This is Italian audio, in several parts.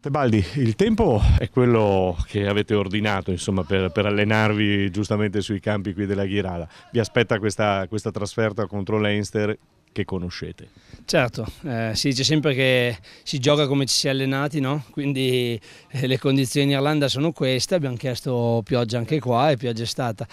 Tebaldi, il tempo è quello che avete ordinato insomma, per, per, allenarvi giustamente sui campi qui della Ghirala. Vi aspetta questa, questa trasferta contro l'Einster che conoscete. Certo, eh, si dice sempre che si gioca come ci si è allenati, no? quindi eh, le condizioni in Irlanda sono queste, abbiamo chiesto pioggia anche qua e pioggia è stata.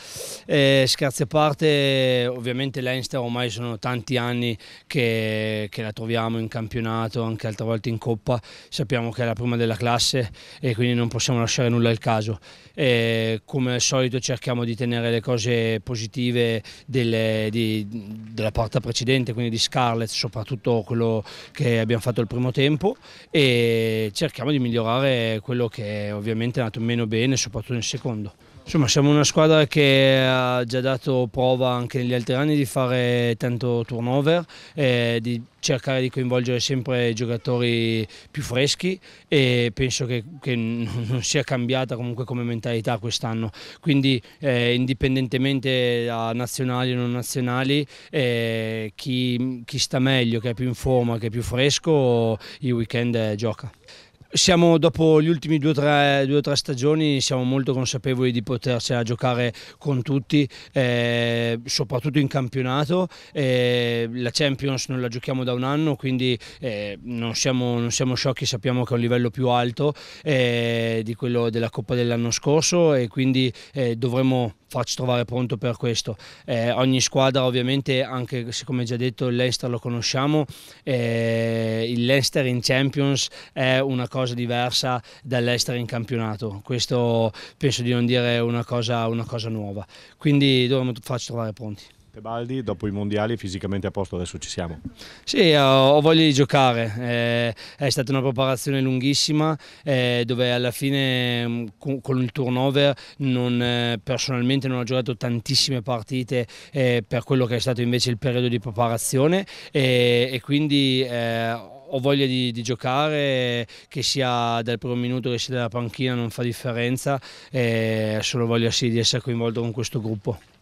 Eh, scherzi a parte, ovviamente l'Einster ormai sono tanti anni che, che, la troviamo in campionato, anche altre volte in coppa, sappiamo che è la prima della classe e quindi non possiamo lasciare nulla al caso. Eh, come al solito cerchiamo di tenere le cose positive delle, di, della porta precedente, quindi prestazioni di Scarlett, soprattutto quello che abbiamo fatto il primo tempo e cerchiamo di migliorare quello che ovviamente è andato meno bene, soprattutto nel secondo. Insomma, siamo una squadra che ha già dato prova anche negli altri anni di fare tanto turnover, eh, di cercare di coinvolgere sempre giocatori più freschi e penso che, che non sia cambiata comunque come mentalità quest'anno. Quindi eh, indipendentemente da nazionali o non nazionali, eh, chi, chi sta meglio, che è più in forma, che è più fresco, il weekend gioca. Siamo, dopo gli ultimi due o tre, tre stagioni siamo molto consapevoli di potercela giocare con tutti, eh, soprattutto in campionato. Eh, la Champions non la giochiamo da un anno, quindi eh, non, siamo, non, siamo, sciocchi, sappiamo che è un livello più alto eh, di quello della Coppa dell'anno scorso e quindi eh, dovremo faccio trovare pronto per questo. Eh, ogni squadra ovviamente, anche se come già detto il Leicester lo conosciamo, eh, il Leicester in Champions è una cosa diversa dall'Ester in campionato, questo penso di non dire una cosa, una cosa nuova, quindi dovremmo farci trovare pronti. Tebaldi, dopo i mondiali, fisicamente a posto, adesso ci siamo. Sì, eh, ho voglia di giocare. Eh, è stata una preparazione lunghissima eh, dove alla fine mm, con il turnover non, personalmente non ho giocato tantissime partite per quello che è stato invece il periodo di preparazione e, quindi ho voglia di, di, giocare, che sia dal primo minuto che sia dalla panchina non fa differenza, solo voglia sì, di essere coinvolto con questo gruppo.